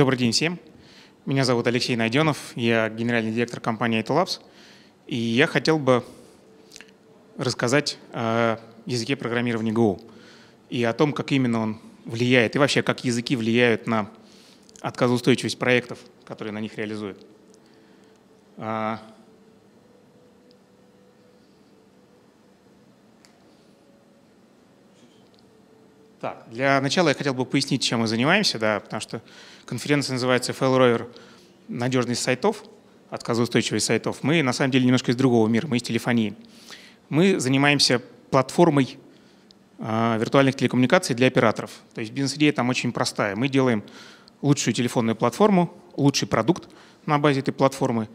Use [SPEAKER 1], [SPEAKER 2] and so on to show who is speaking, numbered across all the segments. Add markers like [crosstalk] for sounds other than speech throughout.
[SPEAKER 1] Добрый день всем. Меня зовут Алексей Найденов, я генеральный директор компании Labs, и я хотел бы рассказать о языке программирования Go и о том, как именно он влияет, и вообще, как языки влияют на отказоустойчивость проектов, которые на них реализуют. А, так, для начала я хотел бы пояснить, чем мы занимаемся, да, потому что Конференция называется Failover «Надежность сайтов», отказоустойчивость сайтов. Мы, на самом деле, немножко из другого мира, мы из телефонии. Мы занимаемся платформой а, виртуальных телекоммуникаций для операторов. То есть бизнес-идея там очень простая. Мы делаем лучшую телефонную платформу, лучший продукт на базе этой платформы,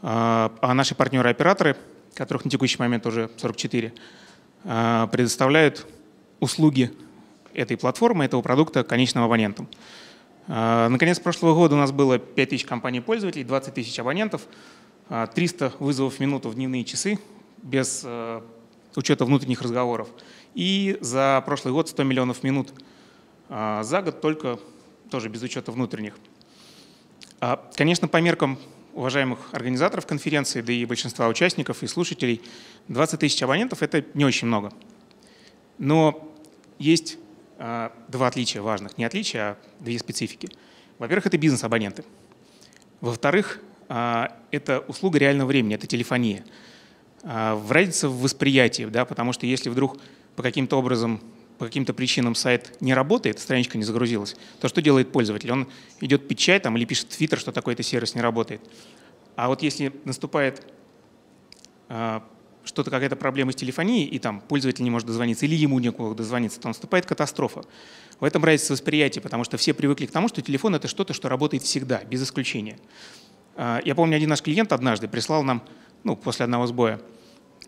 [SPEAKER 1] а, а наши партнеры-операторы, которых на текущий момент уже 44, а, предоставляют услуги этой платформы, этого продукта конечным абонентам. А, Наконец, прошлого года у нас было 5000 компаний пользователей, 20 тысяч абонентов, 300 а, вызовов в минуту в дневные часы без а, учета внутренних разговоров. И за прошлый год 100 миллионов минут за год только тоже без учета внутренних. Конечно, по меркам уважаемых организаторов конференции, да и большинства участников и слушателей, 20 тысяч абонентов — это не очень много. Но есть а, два отличия важных, не отличия, а две специфики. Во-первых, это бизнес-абоненты. Во-вторых, а, это услуга реального времени, это телефония. А, в Разница в восприятии, да, потому что если вдруг по каким-то образом, по каким-то причинам сайт не работает, страничка не загрузилась, то что делает пользователь? Он идет пить чай там, или пишет в Твиттер, что такой-то сервис не работает. А вот если наступает что-то, какая-то проблема с телефонией, и там пользователь не может дозвониться, или ему некого дозвониться, то наступает катастрофа. В этом разница восприятия, потому что все привыкли к тому, что телефон — это что-то, что работает всегда, без исключения. А, я помню, один наш клиент однажды прислал нам, ну, после одного сбоя,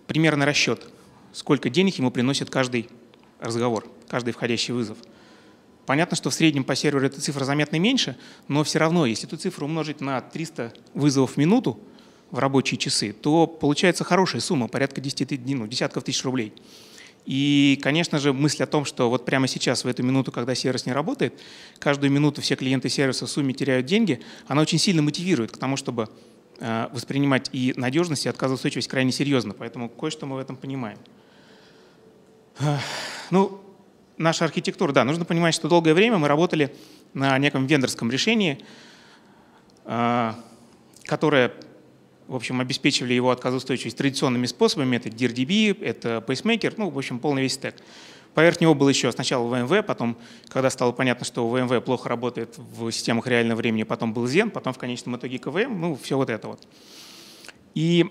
[SPEAKER 1] примерный расчет, сколько денег ему приносит каждый разговор, каждый входящий вызов. Понятно, что в среднем по серверу эта цифра заметно меньше, но все равно, если эту цифру умножить на 300 вызовов в минуту, в рабочие часы, то получается хорошая сумма, порядка 10, ну, десятков тысяч рублей. И, конечно же, мысль о том, что вот прямо сейчас, в эту минуту, когда сервис не работает, каждую минуту все клиенты сервиса в сумме теряют деньги, она очень сильно мотивирует к тому, чтобы э, воспринимать и надежность, и отказоустойчивость крайне серьезно. Поэтому кое-что мы в этом понимаем. Ну, наша архитектура, да, нужно понимать, что долгое время мы работали на неком вендорском решении, э, которое в общем, обеспечивали его отказоустойчивость традиционными способами. Это DRDB, это Pacemaker, ну, в общем, полный весь стек. Поверх него был еще сначала ВМВ, потом, когда стало понятно, что ВМВ плохо работает в системах реального времени, потом был Zen, потом в конечном итоге КВМ, ну, все вот это вот. И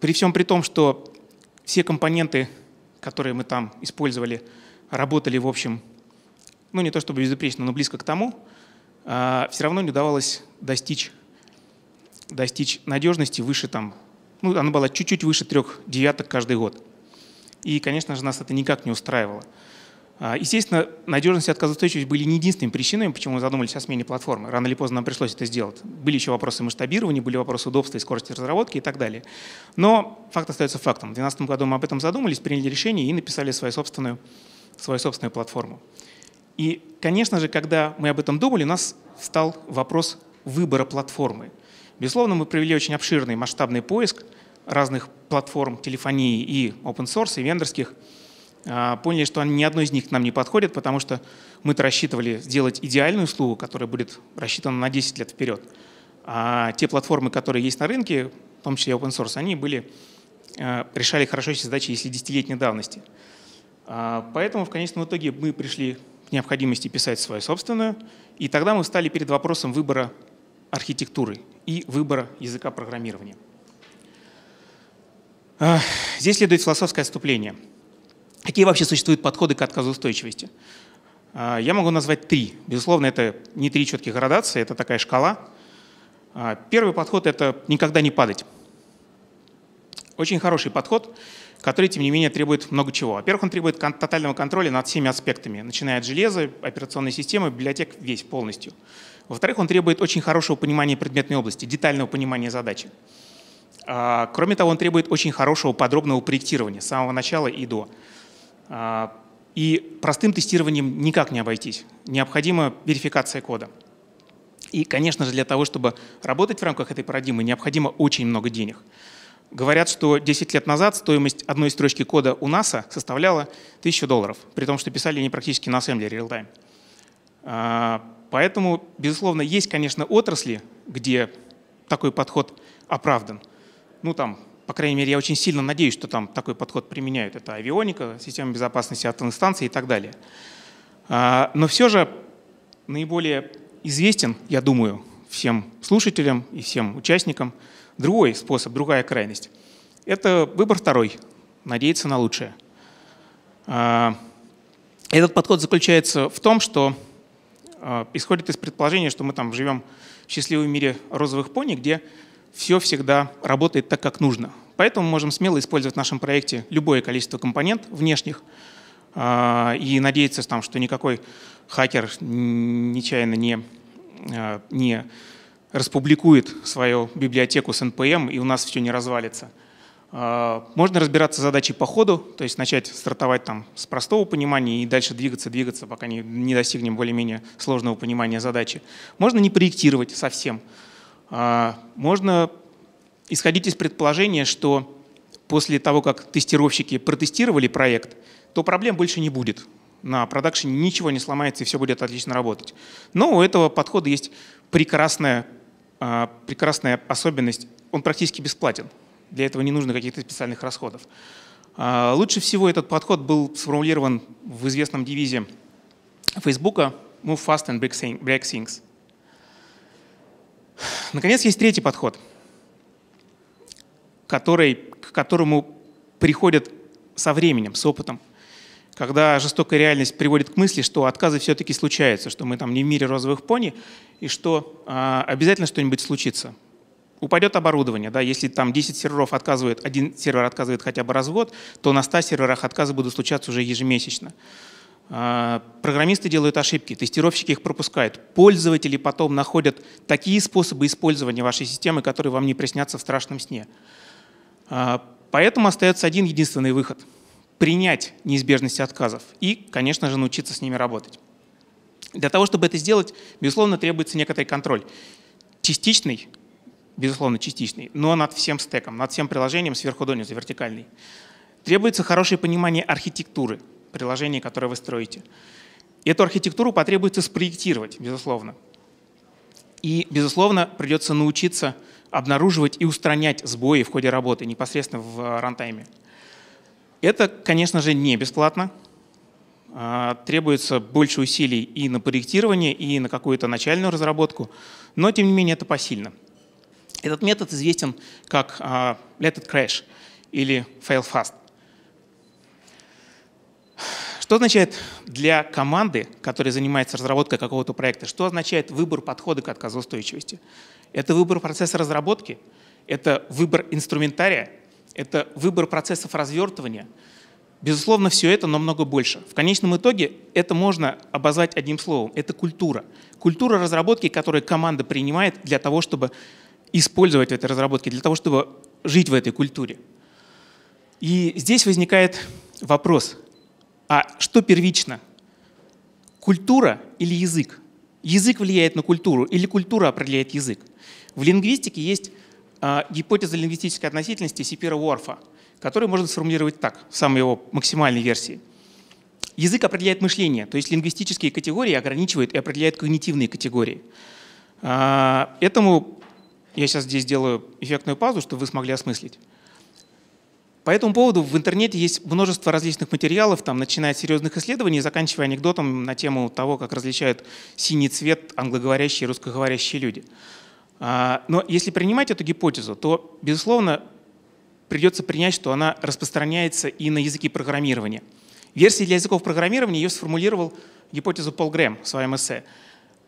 [SPEAKER 1] при всем при том, что все компоненты, которые мы там использовали, работали, в общем, ну, не то чтобы безупречно, но близко к тому, а, все равно не удавалось достичь достичь надежности выше там, ну, она была чуть-чуть выше трех девяток каждый год. И, конечно же, нас это никак не устраивало. А, естественно, надежность и отказоустойчивость были не единственными причинами, почему мы задумались о смене платформы. Рано или поздно нам пришлось это сделать. Были еще вопросы масштабирования, были вопросы удобства и скорости разработки и так далее. Но факт остается фактом. В 2012 году мы об этом задумались, приняли решение и написали свою собственную, свою собственную платформу. И, конечно же, когда мы об этом думали, у нас стал вопрос выбора платформы – Безусловно, мы провели очень обширный масштабный поиск разных платформ телефонии и open source, и вендорских. А, поняли, что ни одной из них к нам не подходит, потому что мы-то рассчитывали сделать идеальную услугу, которая будет рассчитана на 10 лет вперед. А те платформы, которые есть на рынке, в том числе open source, они были, а, решали хорошо эти задачи, если десятилетней давности. А, поэтому в конечном итоге мы пришли к необходимости писать свою собственную, и тогда мы встали перед вопросом выбора архитектуры и выбора языка программирования. А, здесь следует философское отступление. Какие вообще существуют подходы к отказоустойчивости? А, я могу назвать три. Безусловно, это не три четких градации, это такая шкала. А, первый подход — это никогда не падать. Очень хороший подход, который, тем не менее, требует много чего. Во-первых, он требует тотального контроля над всеми аспектами, начиная от железа, операционной системы, библиотек, весь полностью. Во-вторых, он требует очень хорошего понимания предметной области, детального понимания задачи. А, кроме того, он требует очень хорошего подробного проектирования с самого начала и до. А, и простым тестированием никак не обойтись. Необходима верификация кода. И, конечно же, для того, чтобы работать в рамках этой парадигмы, необходимо очень много денег. Говорят, что 10 лет назад стоимость одной строчки кода у НАСА составляла 1000 долларов, при том, что писали они практически на ассемблере real-time. А, Поэтому, безусловно, есть, конечно, отрасли, где такой подход оправдан. Ну, там, по крайней мере, я очень сильно надеюсь, что там такой подход применяют. Это авионика, система безопасности атомной станции и так далее. А, но все же наиболее известен, я думаю, всем слушателям и всем участникам другой способ, другая крайность. Это выбор второй, надеяться на лучшее. А, этот подход заключается в том, что а, исходит из предположения, что мы там живем в счастливом мире розовых пони, где все всегда работает так, как нужно. Поэтому мы можем смело использовать в нашем проекте любое количество компонент внешних а, и надеяться, там, что никакой хакер нечаянно не, а, не распубликует свою библиотеку с NPM, и у нас все не развалится – а, можно разбираться с задачей по ходу, то есть начать стартовать там с простого понимания и дальше двигаться, двигаться, пока не, не достигнем более-менее сложного понимания задачи. Можно не проектировать совсем. А, можно исходить из предположения, что после того, как тестировщики протестировали проект, то проблем больше не будет. На продакшене ничего не сломается и все будет отлично работать. Но у этого подхода есть прекрасная, а, прекрасная особенность. Он практически бесплатен для этого не нужно каких-то специальных расходов. А, лучше всего этот подход был сформулирован в известном девизе Facebook «Move fast and break things». Наконец, есть третий подход, который, к которому приходят со временем, с опытом. Когда жестокая реальность приводит к мысли, что отказы все-таки случаются, что мы там не в мире розовых пони, и что э, обязательно что-нибудь случится. Упадет оборудование, да, если там 10 серверов отказывает, один сервер отказывает хотя бы раз в год, то на 100 серверах отказы будут случаться уже ежемесячно. А, программисты делают ошибки, тестировщики их пропускают. Пользователи потом находят такие способы использования вашей системы, которые вам не приснятся в страшном сне. А, поэтому остается один единственный выход – принять неизбежность отказов и, конечно же, научиться с ними работать. Для того, чтобы это сделать, безусловно, требуется некоторый контроль. Частичный, безусловно, частичный, но над всем стеком, над всем приложением сверху донизу, вертикальный. Требуется хорошее понимание архитектуры приложения, которое вы строите. И эту архитектуру потребуется спроектировать, безусловно. И, безусловно, придется научиться обнаруживать и устранять сбои в ходе работы непосредственно в э, рантайме. Это, конечно же, не бесплатно. А, требуется больше усилий и на проектирование, и на какую-то начальную разработку, но, тем не менее, это посильно – этот метод известен как а, let it crash или fail fast. Что означает для команды, которая занимается разработкой какого-то проекта, что означает выбор подхода к отказоустойчивости? Это выбор процесса разработки, это выбор инструментария, это выбор процессов развертывания. Безусловно, все это, но много больше. В конечном итоге это можно обозвать одним словом. Это культура. Культура разработки, которую команда принимает для того, чтобы использовать в этой разработке, для того, чтобы жить в этой культуре. И здесь возникает вопрос, а что первично? Культура или язык? Язык влияет на культуру или культура определяет язык? В лингвистике есть а, гипотеза лингвистической относительности Сипира Уорфа, которую можно сформулировать так, в самой его максимальной версии. Язык определяет мышление, то есть лингвистические категории ограничивают и определяют когнитивные категории. А, этому я сейчас здесь делаю эффектную паузу, чтобы вы смогли осмыслить. По этому поводу в интернете есть множество различных материалов, там, начиная от серьезных исследований и заканчивая анекдотом на тему того, как различают синий цвет англоговорящие и русскоговорящие люди. А, но если принимать эту гипотезу, то, безусловно, придется принять, что она распространяется и на языки программирования. Версии для языков программирования ее сформулировал гипотезу Пол Грэм в своем эссе.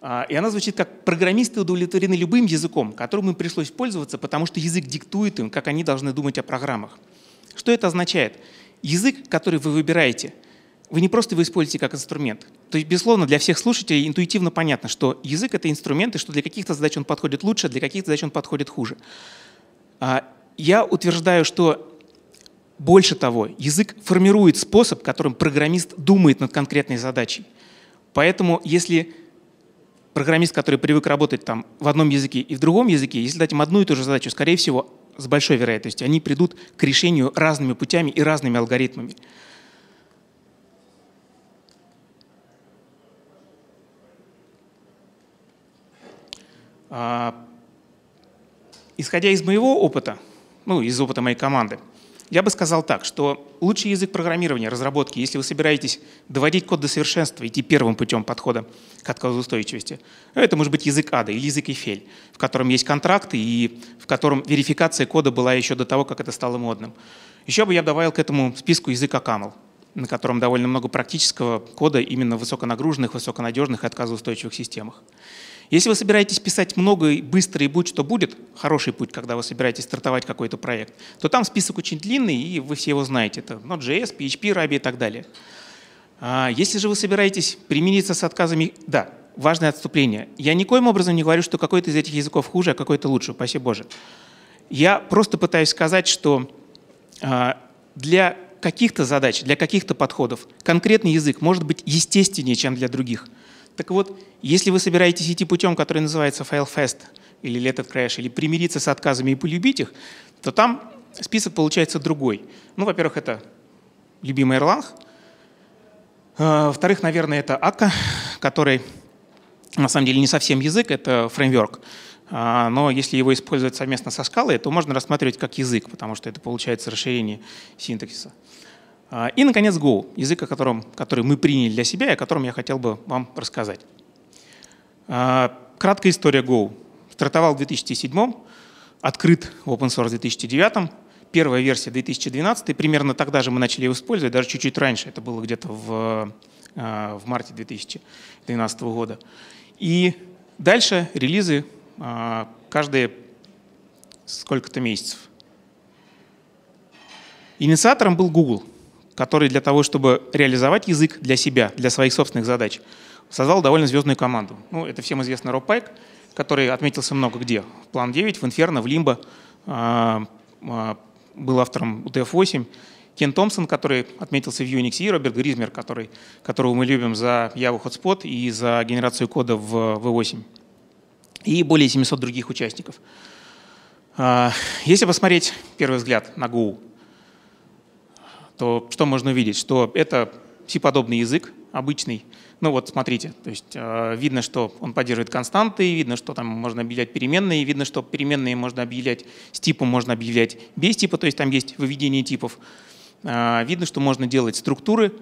[SPEAKER 1] А, и она звучит как «программисты удовлетворены любым языком, которым им пришлось пользоваться, потому что язык диктует им, как они должны думать о программах». Что это означает? Язык, который вы выбираете, вы не просто его используете как инструмент. То есть, безусловно, для всех слушателей интуитивно понятно, что язык — это инструмент, и что для каких-то задач он подходит лучше, а для каких-то задач он подходит хуже. А, я утверждаю, что больше того, язык формирует способ, которым программист думает над конкретной задачей. Поэтому если программист, который привык работать там в одном языке и в другом языке, если дать им одну и ту же задачу, скорее всего, с большой вероятностью, они придут к решению разными путями и разными алгоритмами. А, исходя из моего опыта, ну, из опыта моей команды, я бы сказал так, что лучший язык программирования, разработки, если вы собираетесь доводить код до совершенства, идти первым путем подхода к отказоустойчивости, это может быть язык ада или язык Eiffel, в котором есть контракты и в котором верификация кода была еще до того, как это стало модным. Еще бы я добавил к этому списку язык Акамл, на котором довольно много практического кода именно в высоконагруженных, высоконадежных и отказоустойчивых системах. Если вы собираетесь писать много и быстро, и будь что будет, хороший путь, когда вы собираетесь стартовать какой-то проект, то там список очень длинный, и вы все его знаете. Это Node.js, PHP, Ruby и так далее. А, если же вы собираетесь примениться с отказами, да, важное отступление. Я никоим образом не говорю, что какой-то из этих языков хуже, а какой-то лучше, упаси Боже. Я просто пытаюсь сказать, что а, для каких-то задач, для каких-то подходов конкретный язык может быть естественнее, чем для других – так вот, если вы собираетесь идти путем, который называется FileFest или Let It Crash, или примириться с отказами и полюбить их, то там список получается другой. Ну, во-первых, это любимый Erlang. А, во-вторых, наверное, это Ака, который на самом деле не совсем язык, это фреймворк. А, но если его использовать совместно со скалой, то можно рассматривать как язык, потому что это получается расширение синтаксиса. А, и, наконец, Go, язык, о котором, который мы приняли для себя и о котором я хотел бы вам рассказать. А, краткая история Go. Стартовал в 2007, открыт в open source в 2009, первая версия 2012, и примерно тогда же мы начали его использовать, даже чуть-чуть раньше, это было где-то в, а, в марте 2012 года. И дальше релизы каждые сколько-то месяцев. Инициатором был Google – который для того, чтобы реализовать язык для себя, для своих собственных задач, создал довольно звездную команду. Ну, это всем известный Роб Пайк, который отметился много где. В План 9, в Инферно, в Лимбо, а, а, был автором UTF-8. Кен Томпсон, который отметился в Unix, и Роберт Гризмер, который, которого мы любим за Java Hotspot и за генерацию кода в V8. И более 700 других участников. А, если посмотреть первый взгляд на Go, то что можно увидеть? Что это C-подобный язык обычный. Ну вот, смотрите, то есть э, видно, что он поддерживает константы, видно, что там можно объявлять переменные, видно, что переменные можно объявлять с типом, можно объявлять без типа, то есть там есть выведение типов. Э, видно, что можно делать структуры,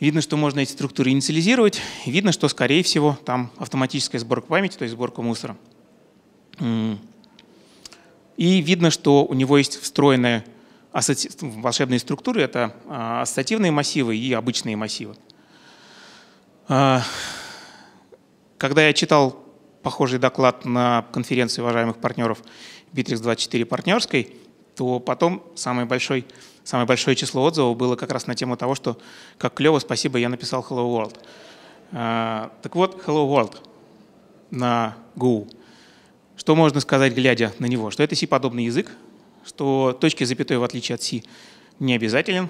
[SPEAKER 1] видно, что можно эти структуры инициализировать, видно, что, скорее всего, там автоматическая сборка памяти, то есть сборка мусора. И видно, что у него есть встроенная асоци... волшебные структуры — это а, ассоциативные массивы и обычные массивы. А, когда я читал похожий доклад на конференции уважаемых партнеров Bittrex24 партнерской, то потом самое большое, самое большое число отзывов было как раз на тему того, что как клево, спасибо, я написал Hello World. А, так вот, Hello World на Go. Что можно сказать, глядя на него? Что это C-подобный язык, что точки запятой, в отличие от C, не обязателен,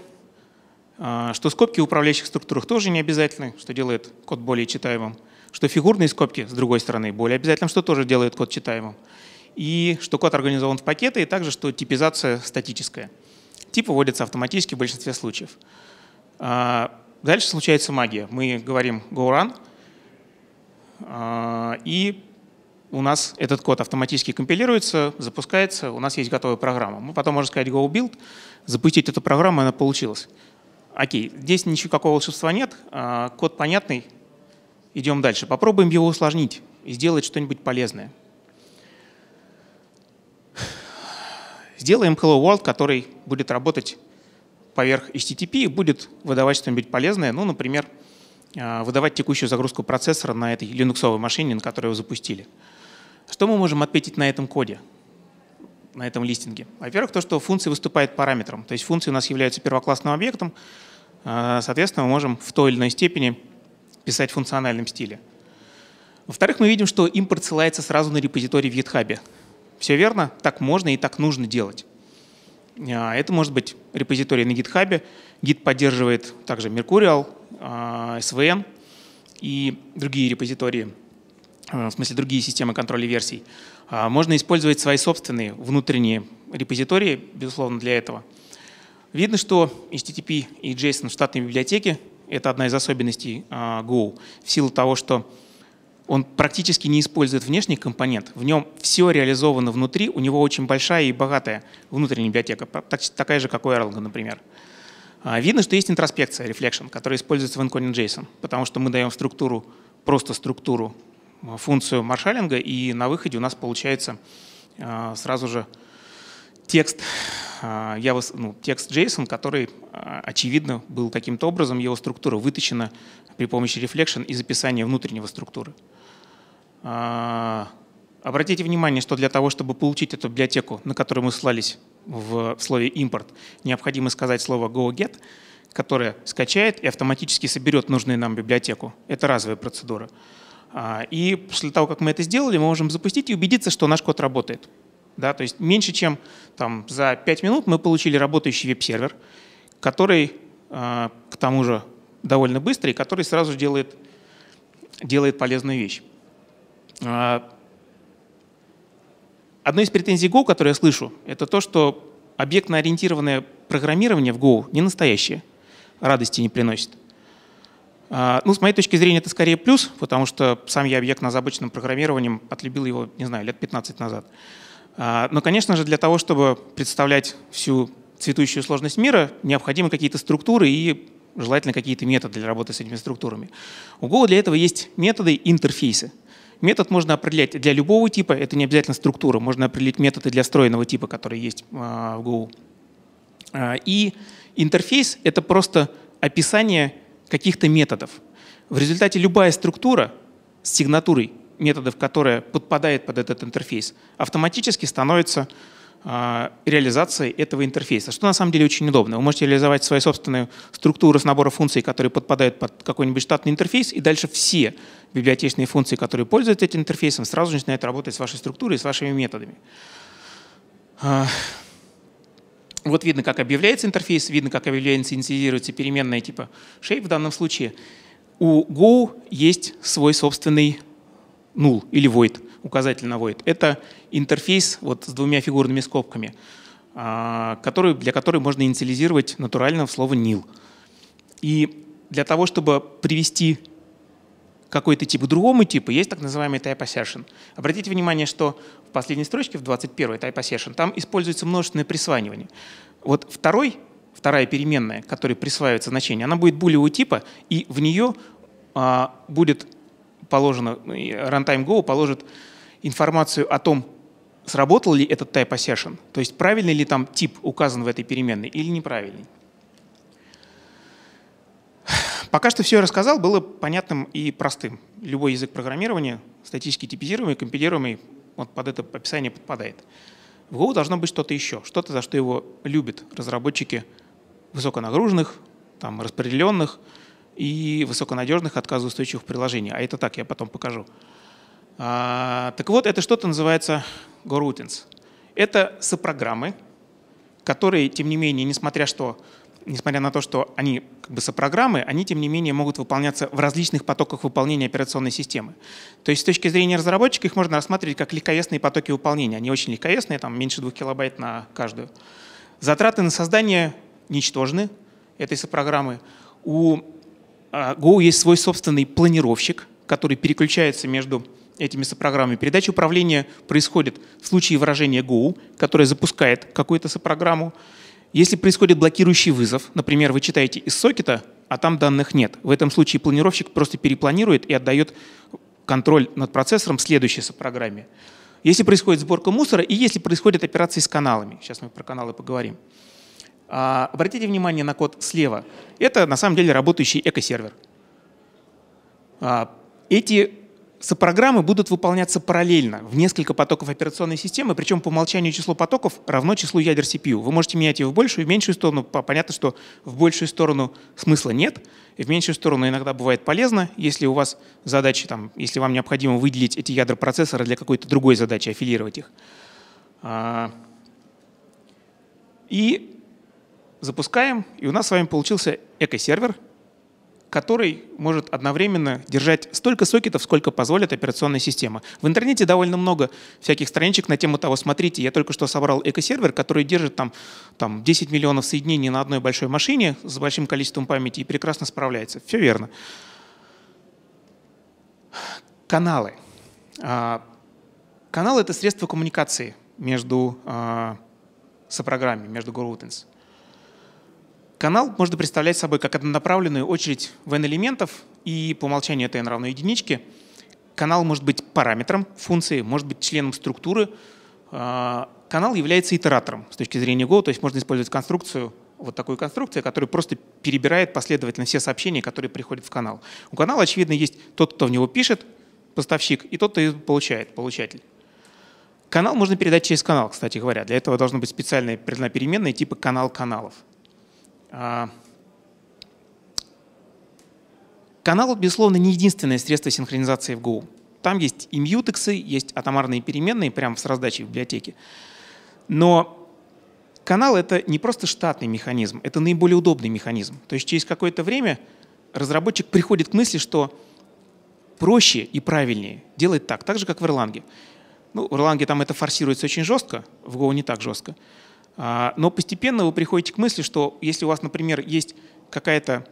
[SPEAKER 1] а, что скобки в управляющих структурах тоже не обязательны, что делает код более читаемым, что фигурные скобки, с другой стороны, более обязательны, что тоже делает код читаемым, и что код организован в пакеты, и также, что типизация статическая. Типы вводятся автоматически в большинстве случаев. А, дальше случается магия. Мы говорим go run, а, и у нас этот код автоматически компилируется, запускается, у нас есть готовая программа. Мы потом можем сказать go build, запустить эту программу, и она получилась. Окей, здесь ничего какого волшебства нет, а, код понятный, идем дальше. Попробуем его усложнить и сделать что-нибудь полезное. Сделаем Hello World, который будет работать поверх HTTP и будет выдавать что-нибудь полезное, ну, например, а, выдавать текущую загрузку процессора на этой линуксовой машине, на которой его запустили. Что мы можем отметить на этом коде, на этом листинге? Во-первых, то, что функция выступает параметром. То есть функции у нас являются первоклассным объектом. Э, соответственно, мы можем в той или иной степени писать в функциональном стиле. Во-вторых, мы видим, что импорт ссылается сразу на репозиторий в GitHub. Все верно, так можно и так нужно делать. Э, это может быть репозиторий на GitHub. Git поддерживает также Mercurial, э, SVN и другие репозитории Э, в смысле другие системы контроля версий. А, можно использовать свои собственные внутренние репозитории, безусловно, для этого. Видно, что HTTP и JSON в штатной библиотеке — это одна из особенностей а, Go, в силу того, что он практически не использует внешний компонент. В нем все реализовано внутри, у него очень большая и богатая внутренняя библиотека, такая же, как у Erlang, например. А, видно, что есть интроспекция, reflection, которая используется в Inconning JSON, потому что мы даем структуру, просто структуру Э, функцию маршалинга, и на выходе у нас получается э, сразу же текст, э, я, ну, текст JSON, который, очевидно, был каким-то образом, его структура вытащена при помощи reflection из описания внутреннего структуры. Обратите внимание, что для того, чтобы получить эту библиотеку, на которую мы ссылались в слове «импорт», необходимо сказать слово «go-get», которое скачает и автоматически соберет нужную нам библиотеку. Это разовая процедура. А, и после того, как мы это сделали, мы можем запустить и убедиться, что наш код работает. Да, то есть меньше чем там, за 5 минут мы получили работающий веб-сервер, который, а, к тому же, довольно быстрый, который сразу делает, делает полезную вещь. А, Одна из претензий Go, которую я слышу, это то, что объектно-ориентированное программирование в Go не настоящее, радости не приносит. А, ну, с моей точки зрения, это скорее плюс, потому что сам я объект на обычным программированием отлюбил его, не знаю, лет 15 назад. А, но, конечно же, для того, чтобы представлять всю цветущую сложность мира, необходимы какие-то структуры и желательно какие-то методы для работы с этими структурами. У Go для этого есть методы и интерфейсы. Метод можно определять для любого типа, это не обязательно структура, можно определить методы для встроенного типа, которые есть а, в Go. И интерфейс — это просто описание — каких-то методов. В результате любая структура с сигнатурой методов, которая подпадает под этот интерфейс, автоматически становится а, реализации этого интерфейса, что на самом деле очень удобно. Вы можете реализовать свою собственную структуру с набора функций, которые подпадают под какой-нибудь штатный интерфейс, и дальше все библиотечные функции, которые пользуются этим интерфейсом, сразу же начинают работать с вашей структурой и с вашими методами. А, вот видно, как объявляется интерфейс, видно, как объявляется, инициализируется переменная типа shape в данном случае. У Go есть свой собственный null или void, указатель на void. Это интерфейс вот с двумя фигурными скобками, а, который, для которой можно инициализировать натурально в слово nil. И для того, чтобы привести какой-то тип к другому типу, есть так называемый type assertion. Обратите внимание, что последней строчке, в 21-й type session, там используется множественное присваивание. Вот второй, вторая переменная, которой присваивается значение, она будет булевого типа, и в нее а, будет положено, ну, runtime go положит информацию о том, сработал ли этот type assertion, то есть правильный ли там тип указан в этой переменной или неправильный. Пока что все я рассказал, было понятным и простым. Любой язык программирования, статически типизируемый, компилируемый, вот под это описание подпадает. В Go должно быть что-то еще, что-то, за что его любят разработчики высоконагруженных, там, распределенных и высоконадежных отказоустойчивых приложений. А это так, я потом покажу. А, так вот, это что-то называется GoRoutines. Это сопрограммы, которые, тем не менее, несмотря что несмотря на то, что они как бы сопрограммы, они, тем не менее, могут выполняться в различных потоках выполнения операционной системы. То есть с точки зрения разработчика их можно рассматривать как легковесные потоки выполнения. Они очень легковесные, там меньше 2 килобайт на каждую. Затраты на создание ничтожны этой сопрограммы. У а, Go есть свой собственный планировщик, который переключается между этими сопрограммами. Передача управления происходит в случае выражения Go, которое запускает какую-то сопрограмму. программу если происходит блокирующий вызов, например, вы читаете из сокета, а там данных нет. В этом случае планировщик просто перепланирует и отдает контроль над процессором следующей сопрограмме. Если происходит сборка мусора и если происходят операции с каналами. Сейчас мы про каналы поговорим. А, обратите внимание на код слева. Это на самом деле работающий экосервер. А, эти сопрограммы будут выполняться параллельно в несколько потоков операционной системы, причем по умолчанию число потоков равно числу ядер CPU. Вы можете менять его в большую и в меньшую сторону. Понятно, что в большую сторону смысла нет, и в меньшую сторону иногда бывает полезно, если у вас задачи, там, если вам необходимо выделить эти ядра процессора для какой-то другой задачи, аффилировать их. А, и запускаем, и у нас с вами получился эко-сервер, который может одновременно держать столько сокетов, сколько позволит операционная система. В интернете довольно много всяких страничек на тему того, смотрите, я только что собрал экосервер, который держит там, там 10 миллионов соединений на одной большой машине с большим количеством памяти и прекрасно справляется. Все верно. Каналы. А, Каналы — это средство коммуникации между а, сопрограммами, между GoRoutins. Канал можно представлять собой как однонаправленную очередь n элементов, и по умолчанию это n равно единичке. Канал может быть параметром функции, может быть членом структуры. А, канал является итератором с точки зрения Go, то есть можно использовать конструкцию вот такую конструкцию, которая просто перебирает последовательно все сообщения, которые приходят в канал. У канала, очевидно, есть тот, кто в него пишет, поставщик, и тот, кто получает, получатель. Канал можно передать через канал, кстати говоря. Для этого должно быть специальная переменная типа канал каналов. А, канал, безусловно, не единственное средство синхронизации в Go. Там есть и мьютексы, есть атомарные переменные прямо с раздачей в библиотеке. Но канал — это не просто штатный механизм, это наиболее удобный механизм. То есть через какое-то время разработчик приходит к мысли, что проще и правильнее делать так, так же, как в Erlang. Ну, в Erlang там это форсируется очень жестко, в Go не так жестко. А, но постепенно вы приходите к мысли, что если у вас, например, есть какая-то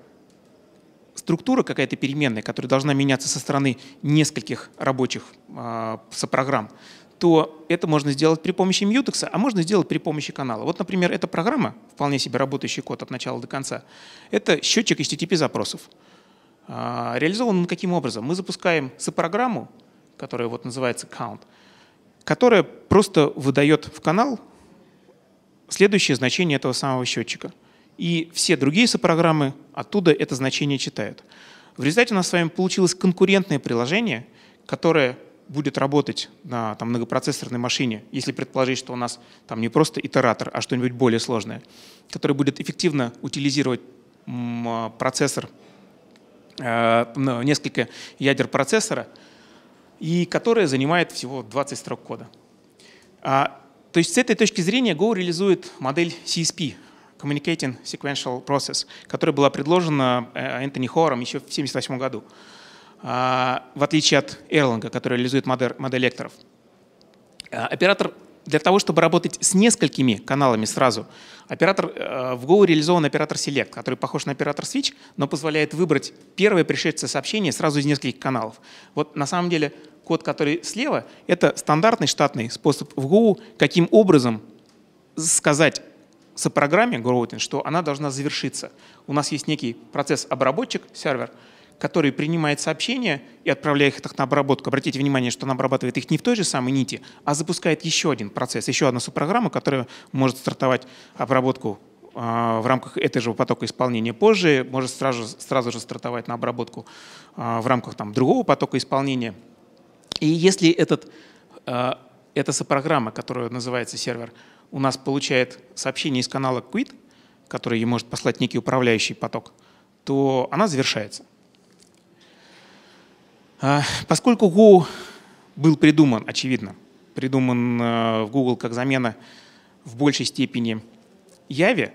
[SPEAKER 1] структура, какая-то переменная, которая должна меняться со стороны нескольких рабочих а, сопрограмм, то это можно сделать при помощи мьютекса, а можно сделать при помощи канала. Вот, например, эта программа, вполне себе работающий код от начала до конца, это счетчик HTTP запросов. А, реализован он каким образом? Мы запускаем сопрограмму, которая вот называется count, которая просто выдает в канал следующее значение этого самого счетчика. И все другие сопрограммы оттуда это значение читают. В результате у нас с вами получилось конкурентное приложение, которое будет работать на там, многопроцессорной машине, если предположить, что у нас там не просто итератор, а что-нибудь более сложное, которое будет эффективно утилизировать а, процессор, э, ну, несколько ядер процессора, и которое занимает всего 20 строк кода. А то есть с этой точки зрения Go реализует модель CSP, Communicating Sequential Process, которая была предложена э, Энтони Хором еще в 1978 году, э, в отличие от Erlang, который реализует модель, модель векторов. Э, оператор для того, чтобы работать с несколькими каналами сразу, оператор, э, в Go реализован оператор Select, который похож на оператор Switch, но позволяет выбрать первое пришедшее сообщение сразу из нескольких каналов. Вот на самом деле код, который слева, это стандартный штатный способ в Go, каким образом сказать сопрограмме Go Routing, что она должна завершиться. У нас есть некий процесс обработчик, сервер, который принимает сообщения и отправляет их на обработку. Обратите внимание, что она обрабатывает их не в той же самой нити, а запускает еще один процесс, еще одну субпрограмму, которая может стартовать обработку а, в рамках этого же потока исполнения позже, может сразу, сразу же стартовать на обработку а, в рамках там, другого потока исполнения. И если этот, а, эта сопрограмма, которая называется сервер, у нас получает сообщение из канала quit, который ей может послать некий управляющий поток, то она завершается. А, поскольку Go был придуман, очевидно, придуман э, в Google как замена в большей степени Яве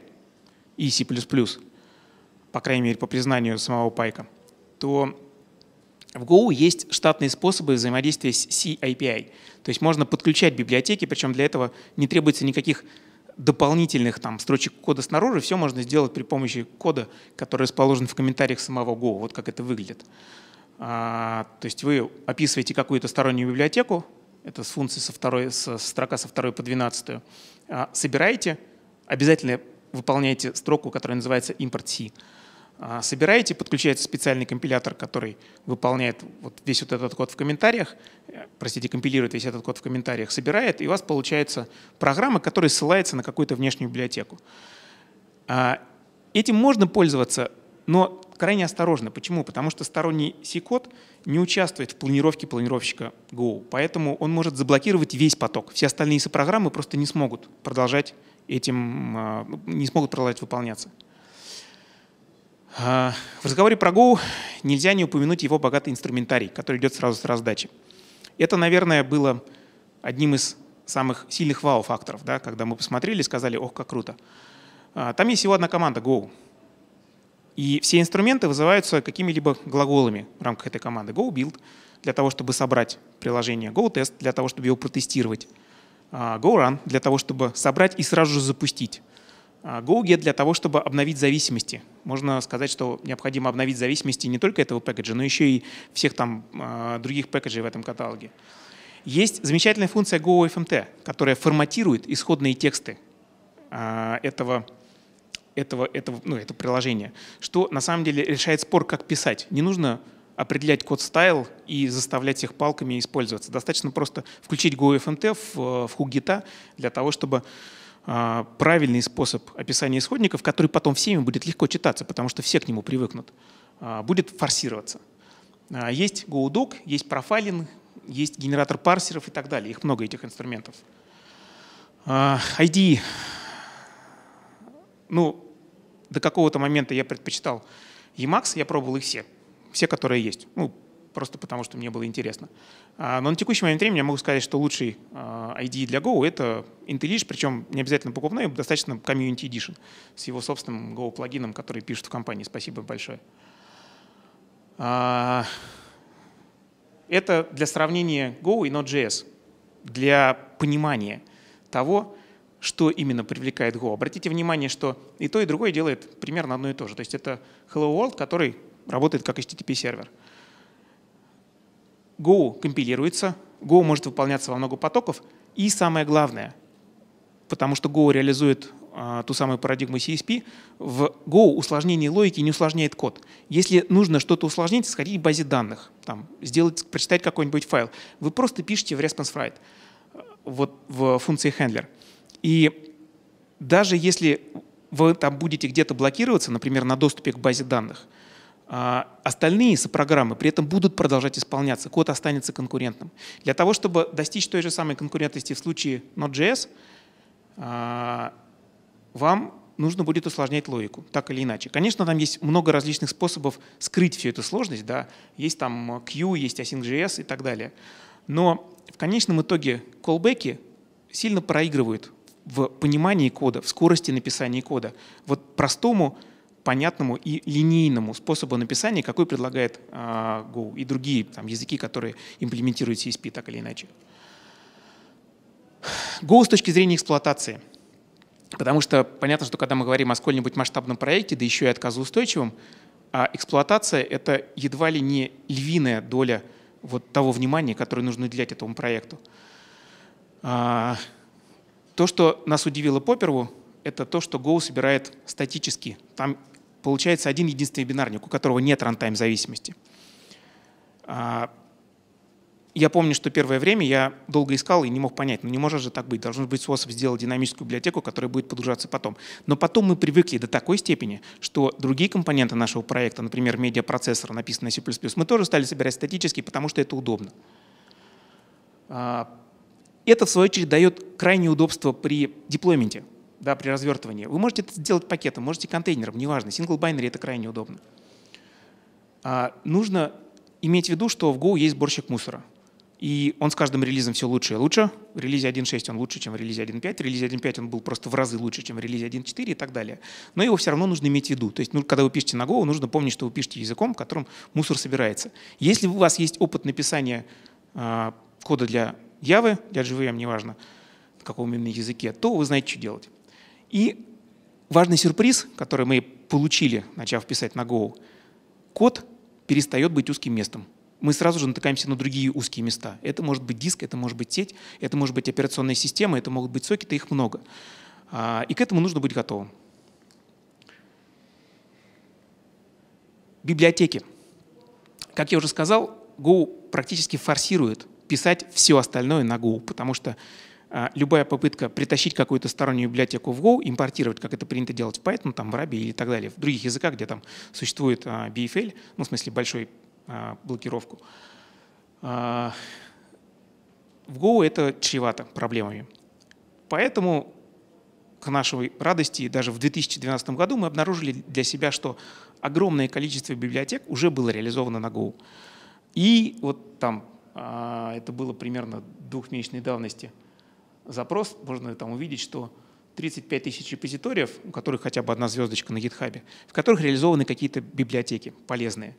[SPEAKER 1] и C++, по крайней мере, по признанию самого Пайка, то в Go есть штатные способы взаимодействия с C API. То есть можно подключать библиотеки, причем для этого не требуется никаких дополнительных там, строчек кода снаружи. Все можно сделать при помощи кода, который расположен в комментариях самого Go. Вот как это выглядит. А, то есть вы описываете какую-то стороннюю библиотеку, это с функции со второй, со строка со второй по двенадцатую, а, собираете, обязательно выполняете строку, которая называется import C. А, собираете, подключается специальный компилятор, который выполняет вот весь вот этот код в комментариях, э, простите, компилирует весь этот код в комментариях, собирает, и у вас получается программа, которая ссылается на какую-то внешнюю библиотеку. Этим можно пользоваться, но крайне осторожно. Почему? Потому что сторонний C-код не участвует в планировке планировщика Go, поэтому он может заблокировать весь поток. Все остальные сопрограммы просто не смогут продолжать этим, а, не смогут продолжать выполняться. А, в разговоре про Go нельзя не упомянуть его богатый инструментарий, который идет сразу с раздачи. Это, наверное, было одним из самых сильных вау-факторов, да, когда мы посмотрели и сказали, ох, как круто. А, там есть всего одна команда Go, и все инструменты вызываются какими-либо глаголами в рамках этой команды. Go build для того, чтобы собрать приложение, go test для того, чтобы его протестировать, а, go run для того, чтобы собрать и сразу же запустить. А, go get для того, чтобы обновить зависимости. Можно сказать, что необходимо обновить зависимости не только этого пэкэджа, но еще и всех там а, других пэкэджей в этом каталоге. Есть замечательная функция GoFMT, которая форматирует исходные тексты этого этого, этого, ну, этого приложения, что на самом деле решает спор, как писать. Не нужно определять код стайл и заставлять их палками использоваться. Достаточно просто включить GoFMT в, в хугита для того, чтобы э, правильный способ описания исходников, который потом всеми будет легко читаться, потому что все к нему привыкнут, э, будет форсироваться. Э, есть GoDoc, есть профайлинг, есть генератор парсеров и так далее. Их много, этих инструментов. ID. Ну, до какого-то момента я предпочитал Emacs, я пробовал их все, все, которые есть. Ну, просто потому что мне было интересно. А, но на текущий момент времени я могу сказать, что лучший а, ID для Go — это IntelliJ, причем не обязательно покупной, а достаточно Community Edition с его собственным Go-плагином, который пишет в компании. Спасибо большое. Это для сравнения Go и Node.js, для понимания того, что именно привлекает Go. Обратите внимание, что и то, и другое делает примерно одно и то же. То есть это Hello World, который работает как HTTP сервер. Go компилируется, Go может выполняться во много потоков, и самое главное, потому что Go реализует э, ту самую парадигму CSP, в Go усложнение логики не усложняет код. Если нужно что-то усложнить, сходить в базе данных, там, сделать, прочитать какой-нибудь файл, вы просто пишете в response write, э, вот в функции handler – и даже если вы там будете где-то блокироваться, например, на доступе к базе данных, а, остальные сопрограммы при этом будут продолжать исполняться, код останется конкурентным. Для того, чтобы достичь той же самой конкурентности в случае Node.js, а, вам нужно будет усложнять логику, так или иначе. Конечно, там есть много различных способов скрыть всю эту сложность. Да? Есть там Q, есть async.js и так далее. Но в конечном итоге колбеки сильно проигрывают в понимании кода, в скорости написания кода. Вот простому, понятному и линейному способу написания, какой предлагает а, Go и другие там, языки, которые имплементируют CSP так или иначе. Go с точки зрения эксплуатации. Потому что понятно, что когда мы говорим о сколь-нибудь масштабном проекте, да еще и отказоустойчивом, а эксплуатация — это едва ли не львиная доля вот того внимания, которое нужно уделять этому проекту. А, то, что нас удивило по перву, это то, что Go собирает статически. Там получается один единственный бинарник, у которого нет рантайм зависимости. А, я помню, что первое время я долго искал и не мог понять, ну не может же так быть, должен быть способ сделать динамическую библиотеку, которая будет подгружаться потом. Но потом мы привыкли до такой степени, что другие компоненты нашего проекта, например, медиапроцессор, написанный на C++, мы тоже стали собирать статически, потому что это удобно. А, это, в свою очередь, дает крайнее удобство при деплойменте, да, при развертывании. Вы можете это сделать пакетом, можете контейнером, неважно. Сингл binary это крайне удобно. А, нужно иметь в виду, что в Go есть сборщик мусора. И он с каждым релизом все лучше и лучше. В релизе 1.6 он лучше, чем в релизе 1.5. В релизе 1.5 он был просто в разы лучше, чем в релизе 1.4 и так далее. Но его все равно нужно иметь в виду. То есть, ну, когда вы пишете на Go, нужно помнить, что вы пишете языком, которым мусор собирается. Если у вас есть опыт написания э, кода для Явы или от JVM, неважно, в каком именно языке, то вы знаете, что делать. И важный сюрприз, который мы получили, начав писать на Go, код перестает быть узким местом. Мы сразу же натыкаемся на другие узкие места. Это может быть диск, это может быть сеть, это может быть операционная система, это могут быть сокеты, их много. А, и к этому нужно быть готовым. Библиотеки. Как я уже сказал, Go практически форсирует писать все остальное на Go, потому что а, любая попытка притащить какую-то стороннюю библиотеку в Go, импортировать, как это принято делать в Python, там, в Ruby или так далее, в других языках, где там существует а, BFL, ну, в смысле, большой а, блокировку, в Go это чревато проблемами. Поэтому к нашей радости, даже в 2012 году мы обнаружили для себя, что огромное количество библиотек уже было реализовано на Go. И вот там а, это было примерно двухмесячной давности, запрос, можно там увидеть, что 35 тысяч репозиториев, у которых хотя бы одна звездочка на гитхабе, в которых реализованы какие-то библиотеки полезные.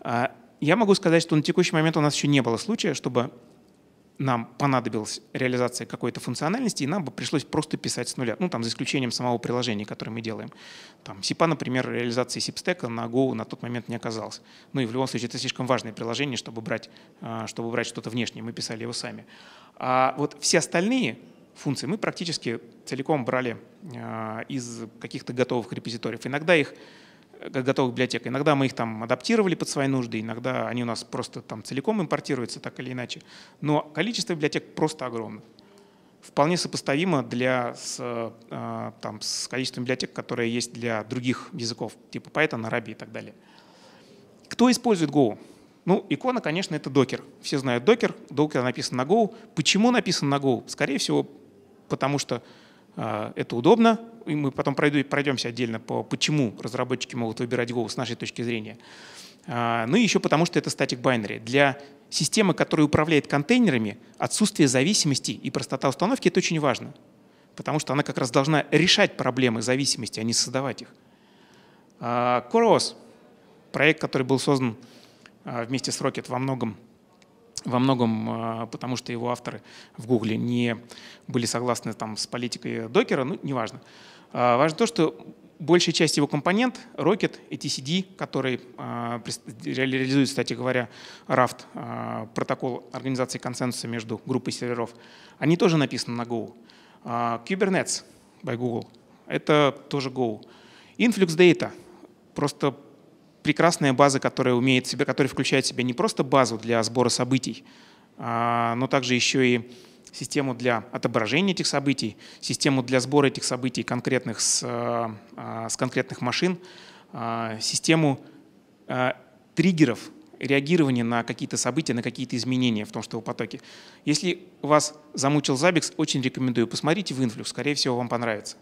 [SPEAKER 1] А, я могу сказать, что на текущий момент у нас еще не было случая, чтобы нам понадобилась реализация какой-то функциональности, и нам бы пришлось просто писать с нуля. Ну, там, за исключением самого приложения, которое мы делаем. Там, SIPA, например, реализации sip на Go на тот момент не оказалось. Ну и в любом случае, это слишком важное приложение, чтобы брать, а, чтобы брать что-то внешнее. Мы писали его сами. А вот все остальные функции мы практически целиком брали а, из каких-то готовых репозиториев. Иногда их готовых библиотек. Иногда мы их там адаптировали под свои нужды, иногда они у нас просто там целиком импортируются, так или иначе. Но количество библиотек просто огромно. Вполне сопоставимо для, с, э, там, с количеством библиотек, которые есть для других языков, типа Python, Ruby и так далее. Кто использует Go? Ну, икона, конечно, это докер. Все знают докер. Докер написан на Go. Почему написан на Go? Скорее всего, потому что э, это удобно, и мы потом пройду, пройдемся отдельно по почему разработчики могут выбирать Go с нашей точки зрения. А, ну и еще потому, что это статик binary. Для системы, которая управляет контейнерами, отсутствие зависимости и простота установки — это очень важно, потому что она как раз должна решать проблемы зависимости, а не создавать их. CoreOS а, — проект, который был создан а, вместе с Rocket во многом во многом потому, что его авторы в Гугле не были согласны там, с политикой докера, ну, неважно. важно. А, важно то, что большая часть его компонент, Rocket и TCD, который а, реализует, кстати говоря, RAFT, а, протокол организации консенсуса между группой серверов, они тоже написаны на Go. Kubernetes by Google — это тоже Go. Influx Data — просто прекрасная база, которая, умеет себя, которая включает в себя не просто базу для сбора событий, но также еще и систему для отображения этих событий, систему для сбора этих событий конкретных с, э, э, с конкретных машин, э, систему триггеров реагирования на какие-то события, на какие-то изменения в том, что вы потоке. Если вас замучил Забикс, очень рекомендую, посмотрите в Influx, скорее всего, вам понравится.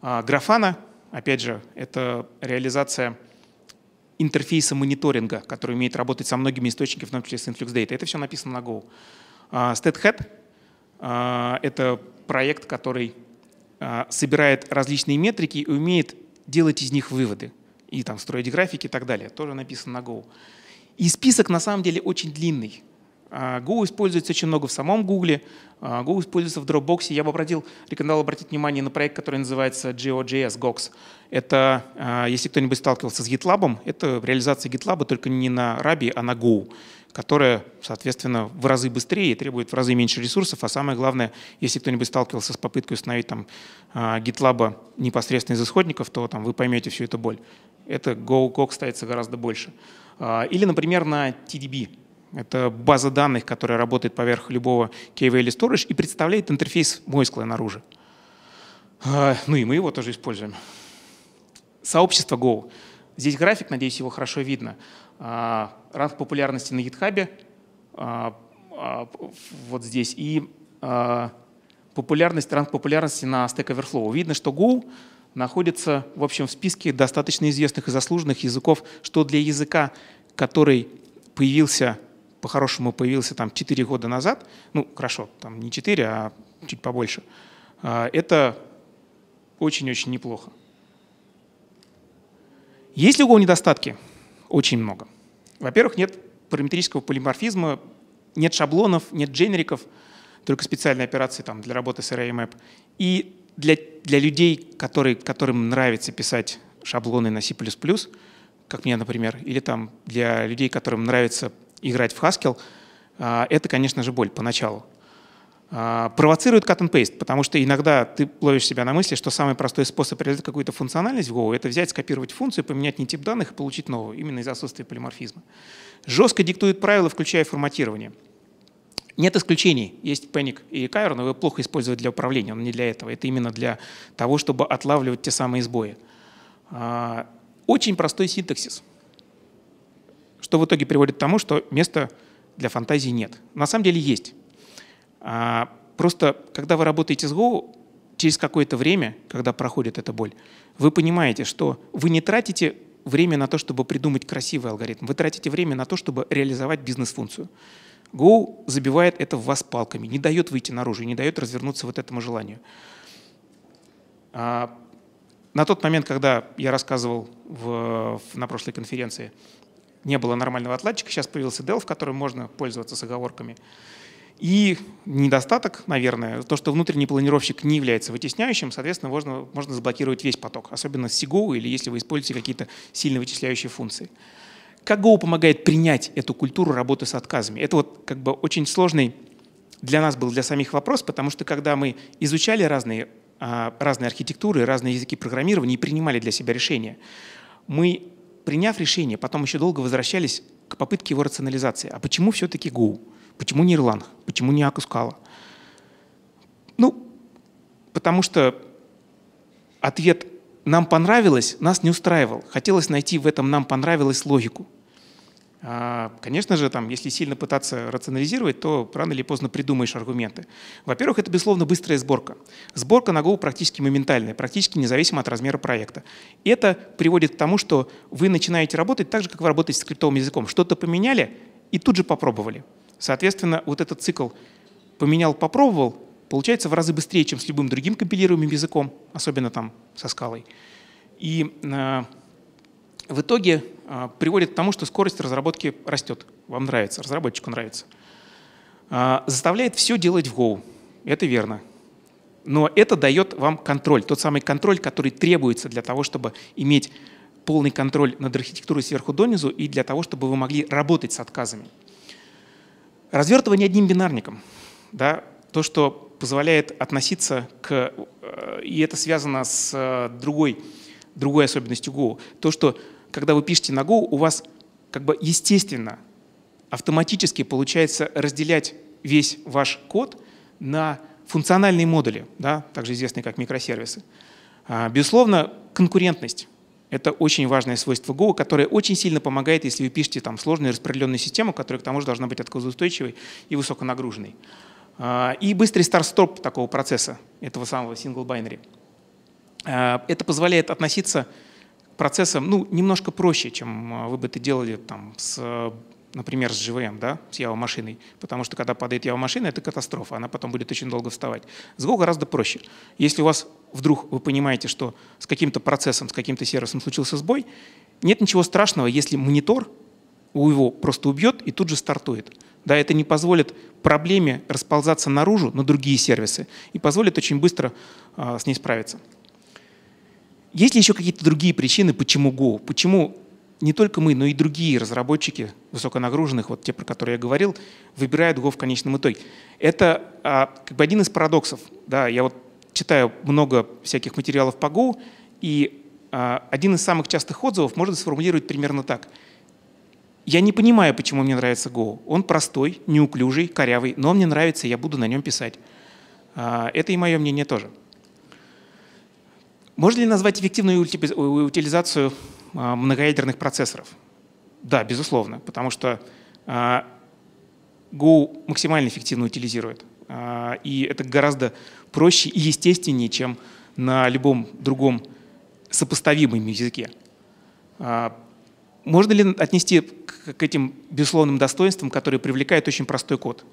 [SPEAKER 1] А, графана, опять же, это реализация интерфейса мониторинга, который умеет работать со многими источниками, в том числе с Influx Data. Это все написано на Go. А, StatHead а, это проект, который а, собирает различные метрики и умеет делать из них выводы и там строить графики и так далее. Тоже написано на Go. И список на самом деле очень длинный. А, Go используется очень много в самом Google, Go используется в Dropbox. Я бы обратил, рекомендовал обратить внимание на проект, который называется GeoJS Gox. Это, если кто-нибудь сталкивался с GitLab, это реализация GitLab, только не на Ruby, а на Go которая, соответственно, в разы быстрее и требует в разы меньше ресурсов. А самое главное, если кто-нибудь сталкивался с попыткой установить там GitLab а, непосредственно из исходников, то там вы поймете всю эту боль. Это GoCog ставится гораздо больше. А, или, например, на TDB. Это база данных, которая работает поверх любого KV или Storage и представляет интерфейс MySQL наружу. А, ну и мы его тоже используем. Сообщество Go. Здесь график, надеюсь, его хорошо видно ранг популярности на GitHub а, а, вот здесь и а, популярность, ранг популярности на Stack Overflow. Видно, что Go находится, в общем, в списке достаточно известных и заслуженных языков, что для языка, который появился, по-хорошему появился там 4 года назад, ну, хорошо, там не 4, а чуть побольше, это очень-очень неплохо. Есть ли у Go недостатки? Очень много. Во-первых, нет параметрического полиморфизма, нет шаблонов, нет дженериков, только специальные операции там, для работы с Array Map. И для, для людей, которые, которым нравится писать шаблоны на C++, как мне, например, или там для людей, которым нравится играть в Haskell, а, это, конечно же, боль поначалу. А, провоцирует cut and paste, потому что иногда ты ловишь себя на мысли, что самый простой способ реализовать какую-то функциональность в Go — это взять, скопировать функцию, поменять не тип данных и получить новую, именно из-за отсутствия полиморфизма. Жестко диктует правила, включая форматирование. Нет исключений. Есть Panic и Kyra, но его плохо использовать для управления, он не для этого. Это именно для того, чтобы отлавливать те самые сбои. А, очень простой синтаксис, что в итоге приводит к тому, что места для фантазии нет. На самом деле есть. А, просто, когда вы работаете с Go, через какое-то время, когда проходит эта боль, вы понимаете, что вы не тратите время на то, чтобы придумать красивый алгоритм. Вы тратите время на то, чтобы реализовать бизнес-функцию. Go забивает это в вас палками, не дает выйти наружу, не дает развернуться вот этому желанию. А на тот момент, когда я рассказывал в, в, на прошлой конференции, не было нормального отладчика, сейчас появился Dell, в котором можно пользоваться с оговорками. И недостаток, наверное, то, что внутренний планировщик не является вытесняющим, соответственно, можно, можно заблокировать весь поток, особенно с Go или если вы используете какие-то сильно вычисляющие функции. Как Go помогает принять эту культуру работы с отказами? Это вот как бы очень сложный для нас был для самих вопрос, потому что когда мы изучали разные, а, разные архитектуры, разные языки программирования и принимали для себя решения, мы, приняв решение, потом еще долго возвращались к попытке его рационализации. А почему все-таки Go? Почему не Ирланг? Почему не Акускала? Ну, потому что ответ «нам понравилось» нас не устраивал. Хотелось найти в этом «нам понравилось» логику. А, конечно же, там, если сильно пытаться рационализировать, то рано или поздно придумаешь аргументы. Во-первых, это, безусловно, быстрая сборка. Сборка на Go практически моментальная, практически независимо от размера проекта. Это приводит к тому, что вы начинаете работать так же, как вы работаете с криптовым языком. Что-то поменяли и тут же попробовали. Соответственно, вот этот цикл поменял, попробовал, получается в разы быстрее, чем с любым другим компилируемым языком, особенно там со скалой. И э, в итоге э, приводит к тому, что скорость разработки растет. Вам нравится, разработчику нравится. Э, заставляет все делать в Go. Это верно. Но это дает вам контроль, тот самый контроль, который требуется для того, чтобы иметь полный контроль над архитектурой сверху донизу и для того, чтобы вы могли работать с отказами. Развертывание одним бинарником, да, то, что позволяет относиться к, э, и это связано с э, другой, другой особенностью Go, то, что когда вы пишете на Go, у вас как бы естественно, автоматически получается разделять весь ваш код на функциональные модули, да, также известные как микросервисы. А, безусловно, конкурентность это очень важное свойство Go, которое очень сильно помогает, если вы пишете там сложную распределенную систему, которая к тому же должна быть отказоустойчивой и высоконагруженной. А, и быстрый старт-стоп такого процесса, этого самого single binary. А, это позволяет относиться к процессам ну, немножко проще, чем а, вы бы это делали там, с например, с ЖВМ, да, с Ява-машиной, потому что когда падает Ява-машина, это катастрофа, она потом будет очень долго вставать. С Go гораздо проще. Если у вас вдруг вы понимаете, что с каким-то процессом, с каким-то сервисом случился сбой, нет ничего страшного, если монитор у его просто убьет и тут же стартует. Да, это не позволит проблеме расползаться наружу на другие сервисы и позволит очень быстро э, с ней справиться. Есть ли еще какие-то другие причины, почему Go? Почему не только мы, но и другие разработчики высоконагруженных, вот те, про которые я говорил, выбирают Go в конечном итоге. Это а, как бы один из парадоксов. Да, я вот читаю много всяких материалов по Go, и а, один из самых частых отзывов можно сформулировать примерно так. Я не понимаю, почему мне нравится Go. Он простой, неуклюжий, корявый, но мне нравится, я буду на нем писать. А, это и мое мнение тоже. Можно ли назвать эффективную утилизацию а, многоядерных процессоров? Да, безусловно, потому что а, Go максимально эффективно утилизирует. А, и это гораздо проще и естественнее, чем на любом другом сопоставимом языке. Можно ли отнести к этим безусловным достоинствам, которые привлекают очень простой код?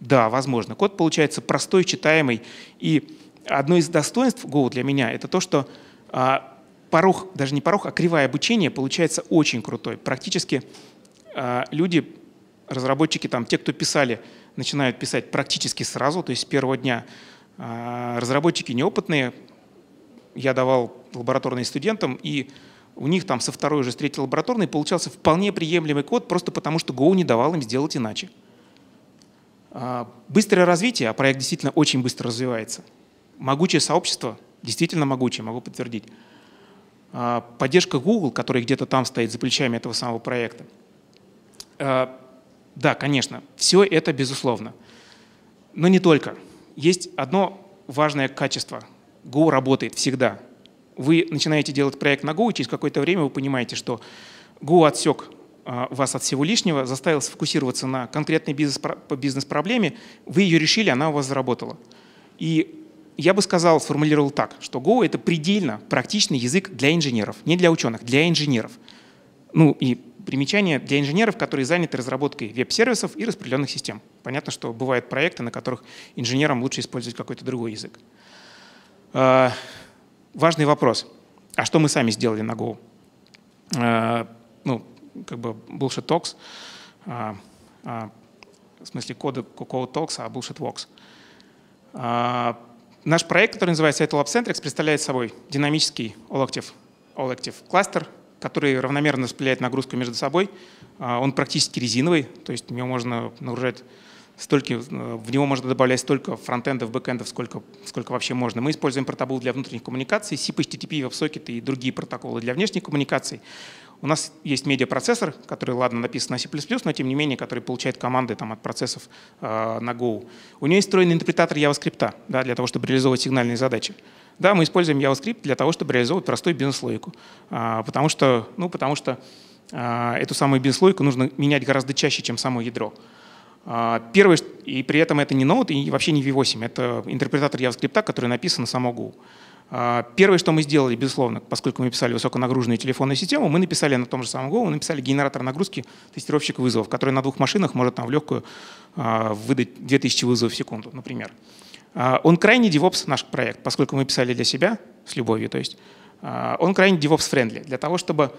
[SPEAKER 1] Да, возможно. Код получается простой, читаемый. И одно из достоинств Go для меня — это то, что порог, даже не порог, а кривая обучения получается очень крутой. Практически э, люди, разработчики, там, те, кто писали, начинают писать практически сразу, то есть с первого дня. Э, разработчики неопытные, я давал лабораторные студентам, и у них там со второй уже с третьей лабораторной получался вполне приемлемый код, просто потому что Go не давал им сделать иначе. А, быстрое развитие, а проект действительно очень быстро развивается. Могучее сообщество, действительно могучее, могу подтвердить. А, поддержка Google, которая где-то там стоит за плечами этого самого проекта. А, да, конечно, все это безусловно. Но не только. Есть одно важное качество. Go работает всегда. Вы начинаете делать проект на Go, и через какое-то время вы понимаете, что Go отсек а, вас от всего лишнего, заставил сфокусироваться на конкретной бизнес-проблеме, вы ее решили, она у вас заработала. И я бы сказал, сформулировал так, что Go — это предельно практичный язык для инженеров, не для ученых, для инженеров. Ну и примечание для инженеров, которые заняты разработкой веб-сервисов и распределенных систем. Понятно, что бывают проекты, на которых инженерам лучше использовать какой-то другой язык. А, важный вопрос. А что мы сами сделали на Go? А, ну, как бы Bullshit Talks, а, в смысле кода Cocoa Talks, а Bullshit Walks. Наш проект, который называется Etel Centrics, представляет собой динамический All Active, All Active кластер, который равномерно распределяет нагрузку между собой. А, он практически резиновый, то есть в него можно нагружать столько, э, в него можно добавлять столько фронтендов, бэкендов, сколько, сколько вообще можно. Мы используем протокол для внутренних коммуникаций, SIP, HTTP, WebSocket и другие протоколы для внешней коммуникации. У нас есть медиапроцессор, который, ладно, написан на C++, но тем не менее, который получает команды там, от процессов э, на Go. У него есть встроенный интерпретатор JavaScript да, для того, чтобы реализовывать сигнальные задачи. Да, мы используем JavaScript для того, чтобы реализовывать простую бизнес-логику. Э, потому что, ну, потому что э, эту самую бизнес-логику нужно менять гораздо чаще, чем само ядро. Э, первое, и при этом это не ноут и вообще не V8, это интерпретатор JavaScript, который написан на само Go. А, первое, что мы сделали, безусловно, поскольку мы писали высоконагруженную телефонную систему, мы написали на том же самом Go, мы написали генератор нагрузки тестировщик вызовов, который на двух машинах может там в легкую а, выдать 2000 вызовов в секунду, например. А, он крайне DevOps наш проект, поскольку мы писали для себя с любовью, то есть он крайне DevOps-френдли для того, чтобы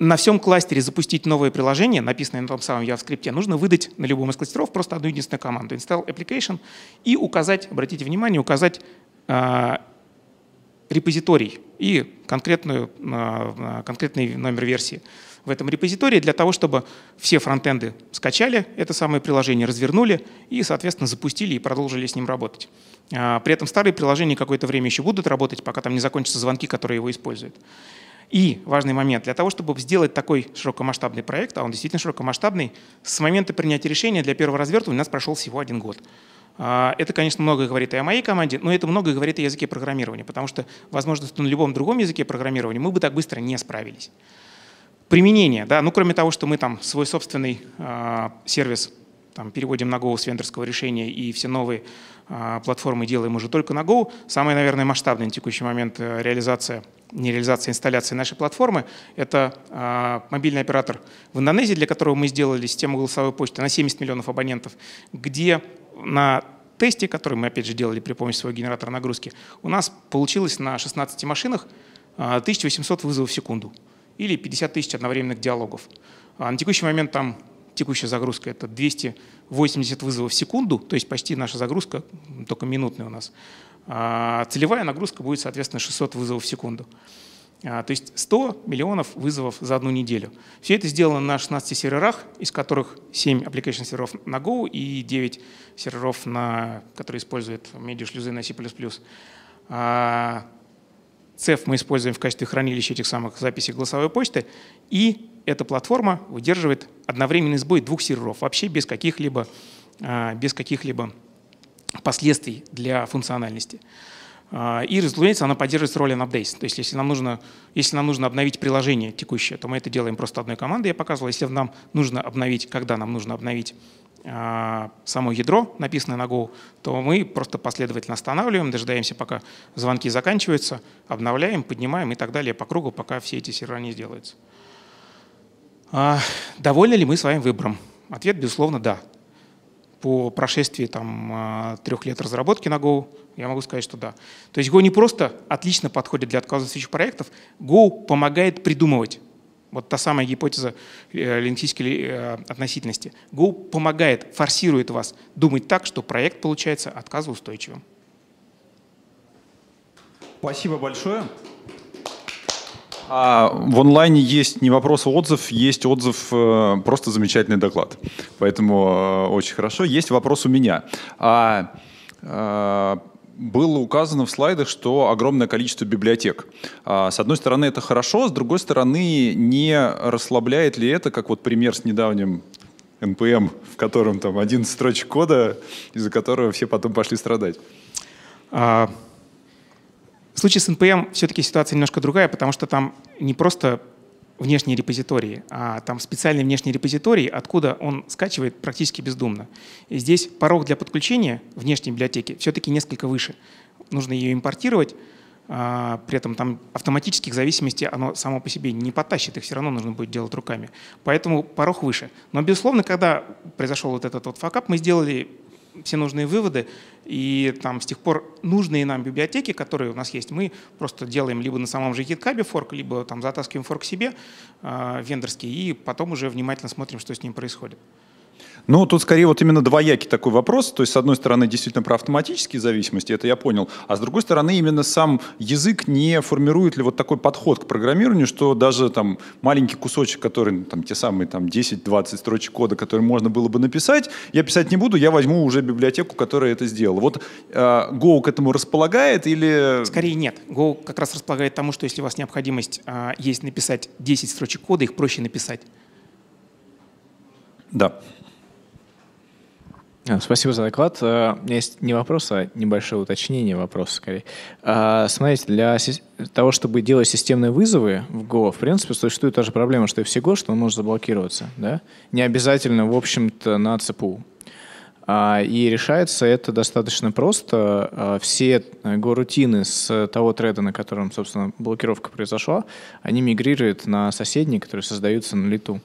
[SPEAKER 1] на всем кластере запустить новое приложение, написанное на том самом JavaScript, нужно выдать на любом из кластеров просто одну единственную команду install application и указать, обратите внимание, указать репозиторий и конкретную, а, а, конкретный номер версии в этом репозитории для того, чтобы все фронтенды скачали это самое приложение, развернули и, соответственно, запустили и продолжили с ним работать. А, при этом старые приложения какое-то время еще будут работать, пока там не закончатся звонки, которые его используют. И важный момент, для того, чтобы сделать такой широкомасштабный проект, а он действительно широкомасштабный, с момента принятия решения для первого развертывания у нас прошел всего один год. А, это, конечно, многое говорит и о моей команде, но это многое говорит и о языке программирования, потому что, возможно, на любом другом языке программирования мы бы так быстро не справились. Применение, да, ну кроме того, что мы там свой собственный э, сервис там, переводим на Go с вендорского решения и все новые а, платформы делаем уже только на Go. Самая, наверное, масштабная на текущий момент э, реализация, не реализация, а инсталляция нашей платформы – это а, мобильный оператор в Индонезии, для которого мы сделали систему голосовой почты на 70 миллионов абонентов, где на тесте, который мы, опять же, делали при помощи своего генератора нагрузки, у нас получилось на 16 машинах 1800 а, вызовов в секунду или 50 тысяч одновременных диалогов. А на текущий момент там текущая загрузка это 280 вызовов в секунду, то есть почти наша загрузка, только минутная у нас. А целевая нагрузка будет, соответственно, 600 вызовов в секунду. А, то есть 100 миллионов вызовов за одну неделю. Все это сделано на 16 серверах, из которых 7 application серверов на Go и 9 серверов, на, которые используют медиа-шлюзы на C++. А, CEF мы используем в качестве хранилища этих самых записей голосовой почты. И эта платформа выдерживает одновременный сбой двух серверов, вообще без каких-либо а, без каких-либо последствий для функциональности. А, и, разумеется, она поддерживает роль and updates. То есть, если нам, нужно, если нам нужно обновить приложение текущее, то мы это делаем просто одной командой, я показывал. Если нам нужно обновить, когда нам нужно обновить а, само ядро, написанное на Go, то мы просто последовательно останавливаем, дожидаемся, пока звонки заканчиваются, обновляем, поднимаем и так далее по кругу, пока все эти сервера не сделаются. А, довольны ли мы своим выбором? Ответ, безусловно, да. По прошествии там, а, трех лет разработки на Go я могу сказать, что да. То есть Go не просто отлично подходит для отказывающих проектов, Go помогает придумывать. Вот та самая гипотеза э, лингвистической э, относительности. Go помогает, форсирует вас думать так, что проект получается отказоустойчивым. Спасибо большое. А в онлайне есть не вопрос, а отзыв, есть отзыв, э, просто замечательный доклад. Поэтому э, очень хорошо. Есть вопрос у меня. А, а, было указано в слайдах, что огромное количество библиотек. А, с одной стороны, это хорошо, с другой стороны, не расслабляет ли это, как вот пример с недавним NPM, в котором там один строчек кода, из-за которого все потом пошли страдать? А, в случае с NPM все-таки ситуация немножко другая, потому что там не просто внешние репозитории, а там специальные внешние репозитории, откуда он скачивает практически бездумно. И здесь порог для подключения внешней библиотеки все-таки несколько выше. Нужно ее импортировать, а, при этом там автоматических зависимостей оно само по себе не потащит, их все равно нужно будет делать руками. Поэтому порог выше. Но, безусловно, когда произошел вот этот вот факап, мы сделали все нужные выводы, и там с тех пор нужные нам библиотеки, которые у нас есть, мы просто делаем либо на самом же GitHub fork, либо там затаскиваем fork себе э, вендорский, и потом уже внимательно смотрим, что с ним происходит. Ну, тут скорее вот именно двоякий такой вопрос. То есть, с одной стороны, действительно про автоматические зависимости, это я понял. А с другой стороны, именно сам язык не формирует ли вот такой подход к программированию, что даже там маленький кусочек, который, ну, там, те самые там 10-20 строчек кода, которые можно было бы написать, я писать не буду, я возьму уже библиотеку, которая это сделала. Вот э, Go к этому располагает или... Скорее нет. Go как раз располагает тому, что если у вас необходимость э, есть написать 10 строчек кода, их проще написать. Да. Спасибо за доклад. Э, у меня есть не вопрос, а небольшое уточнение вопроса скорее. Э, смотрите, для того, чтобы делать системные вызовы в Go, в принципе, существует та же проблема, что и в Cgo что он может заблокироваться. Да? Не обязательно, в общем-то, на цепу. А, и решается это достаточно просто. Э, все Go-рутины с того треда, на котором, собственно, блокировка произошла, они мигрируют на соседние, которые создаются на лету.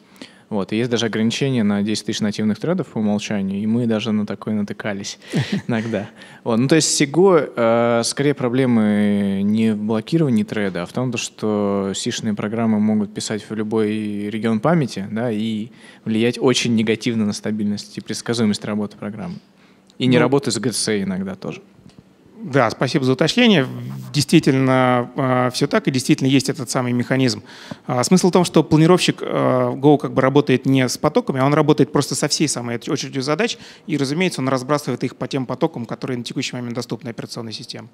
[SPEAKER 1] Вот. И есть даже ограничение на 10 тысяч нативных тредов по умолчанию, и мы даже на такое натыкались [laughs] иногда. Вот. Ну, то есть Сиго э, скорее проблемы не в блокировании треда, а в том, что сишные программы могут писать в любой регион памяти да, и влиять очень негативно на стабильность и предсказуемость работы программы. И не ну, работы с GC иногда тоже. Да, спасибо за уточнение. Действительно, а, все так, и действительно есть этот самый механизм. А, смысл в том, что планировщик а, Go как бы работает не с потоками, а он работает просто со всей самой очередью задач, и, разумеется, он разбрасывает их по тем потокам, которые на текущий момент доступны операционной системе.